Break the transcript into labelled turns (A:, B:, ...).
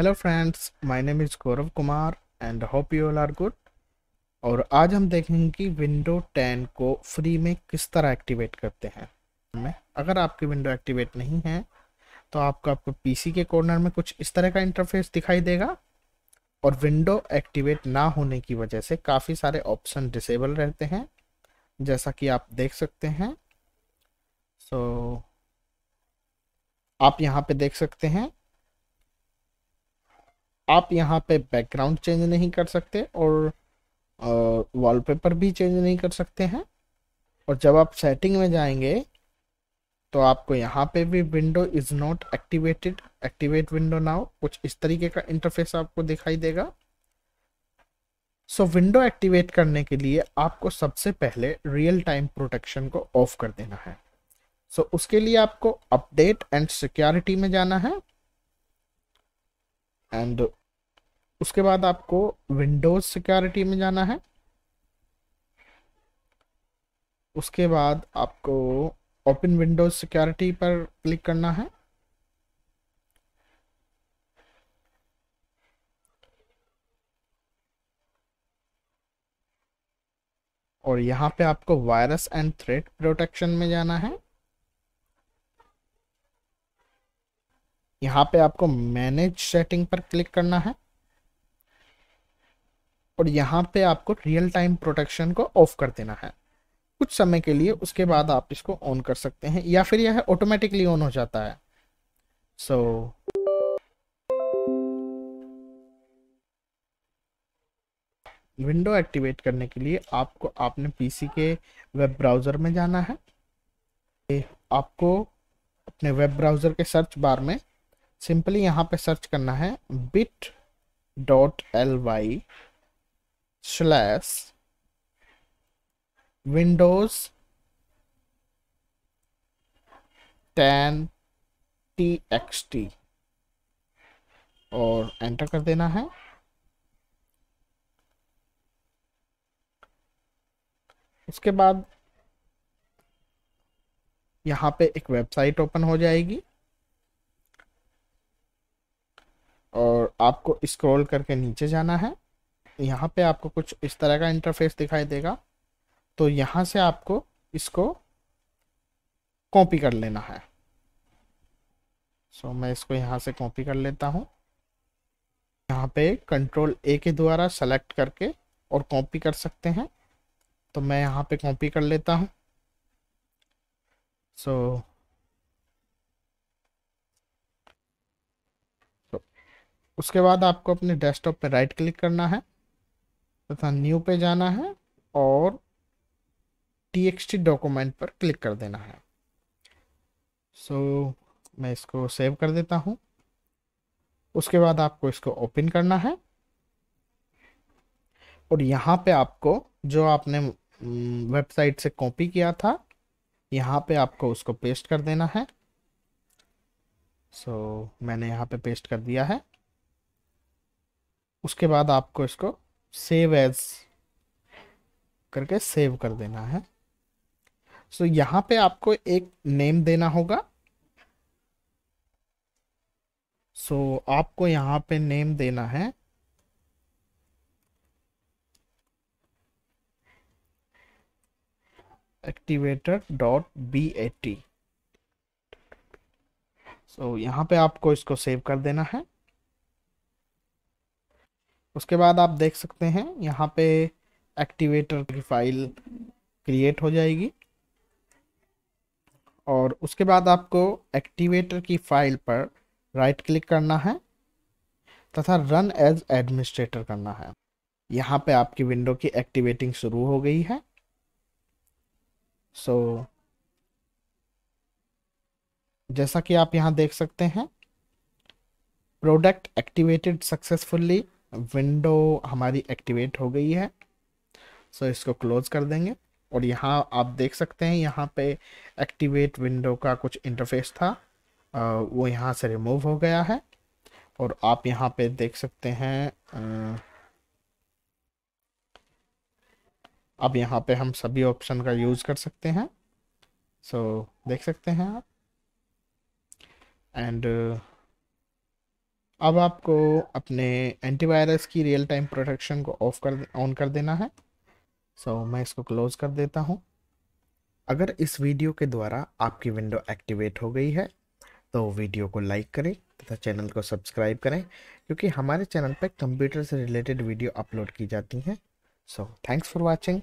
A: hello friends my name is Gaurav Kumar and hope you all are good और आज हम देखेंगे कि विंडो 10 को फ्री में किस तरह एक्टिवेट करते हैं मैं अगर आपकी विंडो एक्टिवेट नहीं है तो आपको आपको पीसी के कॉर्नर में कुछ इस तरह का इंटरफेस दिखाई देगा और विंडो एक्टिवेट ना होने की वजह से काफ़ी सारे ऑप्शन डिसेबल रहते हैं जैसा कि आप देख सकते हैं सो so, आप यहाँ पर देख सकते हैं आप यहाँ पे बैकग्राउंड चेंज नहीं कर सकते और वॉलपेपर भी चेंज नहीं कर सकते हैं और जब आप सेटिंग में जाएंगे तो आपको यहाँ पे भी window is not activated activate window now कुछ इस तरीके का इंटरफेस आपको दिखाई देगा सो विंडो एक्टिवेट करने के लिए आपको सबसे पहले रियल टाइम प्रोटेक्शन को ऑफ कर देना है सो so, उसके लिए आपको अपडेट एंड सिक्योरिटी में जाना है एंड उसके बाद आपको विंडोज सिक्योरिटी में जाना है उसके बाद आपको ओपन विंडोज सिक्योरिटी पर क्लिक करना है और यहाँ पे आपको वायरस एंड थ्रेट प्रोटेक्शन में जाना है यहाँ पे आपको मैनेज सेटिंग पर क्लिक करना है और यहाँ पे आपको रियल टाइम प्रोटेक्शन को ऑफ कर देना है कुछ समय के लिए उसके बाद आप इसको ऑन कर सकते हैं या फिर यह ऑटोमेटिकली ऑन हो जाता है सो so, विंडो एक्टिवेट करने के लिए आपको आपने पीसी के वेब ब्राउज़र में जाना है आपको अपने वेब ब्राउज़र के सर्च बार में सिंपली यहाँ पे सर्च करना है bit dot L Y slash Windows ten T X T और एंटर कर देना है उसके बाद यहाँ पे एक वेबसाइट ओपन हो जाएगी आपको स्क्रॉल करके नीचे जाना है यहाँ पे आपको कुछ इस तरह का इंटरफेस दिखाई देगा तो यहाँ से आपको इसको कॉपी कर लेना है सो मैं इसको यहाँ से कॉपी कर लेता हूँ यहाँ पे कंट्रोल ए के द्वारा सेलेक्ट करके और कॉपी कर सकते हैं तो मैं यहाँ पे कॉपी कर लेता हूँ सो so, उसके बाद आपको अपने डेस्कटॉप पे राइट क्लिक करना है तथा न्यू पे जाना है और टी डॉक्यूमेंट पर क्लिक कर देना है सो so, मैं इसको सेव कर देता हूँ उसके बाद आपको इसको ओपन करना है और यहाँ पे आपको जो आपने वेबसाइट से कॉपी किया था यहाँ पे आपको उसको पेस्ट कर देना है सो so, मैंने यहाँ पे पेस्ट कर दिया है उसके बाद आपको इसको सेव एज करके सेव कर देना है सो so, यहाँ पे आपको एक नेम देना होगा सो so, आपको यहाँ पे नेम देना है activator dot B A T so यहाँ पे आपको इसको सेव कर देना है उसके बाद आप देख सकते हैं यहाँ पे एक्टिवेटर की फाइल क्रिएट हो जाएगी और उसके बाद आपको एक्टिवेटर की फाइल पर राइट क्लिक करना है तथा रन एज एडमिनिस्ट्रेटर करना है यहाँ पे आपकी विंडो की एक्टिवेटिंग शुरू हो गई है सो so, जैसा कि आप यहाँ देख सकते हैं प्रोडक्ट एक्टिवेटेड सक्सेसफुली विंडो हमारी एक्टिवेट हो गई है सो so, इसको क्लोज कर देंगे और यहाँ आप देख सकते हैं यहाँ पे एक्टिवेट विंडो का कुछ इंटरफेस था आ, वो यहाँ से रिमूव हो गया है और आप यहाँ पे देख सकते हैं अब यहाँ पे हम सभी ऑप्शन का यूज़ कर सकते हैं सो so, देख सकते हैं आप एंड अब आपको अपने एंटीवायरस की रियल टाइम प्रोटेक्शन को ऑफ कर ऑन कर देना है सो so, मैं इसको क्लोज़ कर देता हूँ अगर इस वीडियो के द्वारा आपकी विंडो एक्टिवेट हो गई है तो वीडियो को लाइक करें तथा चैनल को सब्सक्राइब करें क्योंकि हमारे चैनल पर कंप्यूटर से रिलेटेड वीडियो अपलोड की जाती हैं सो थैंक्स फॉर वॉचिंग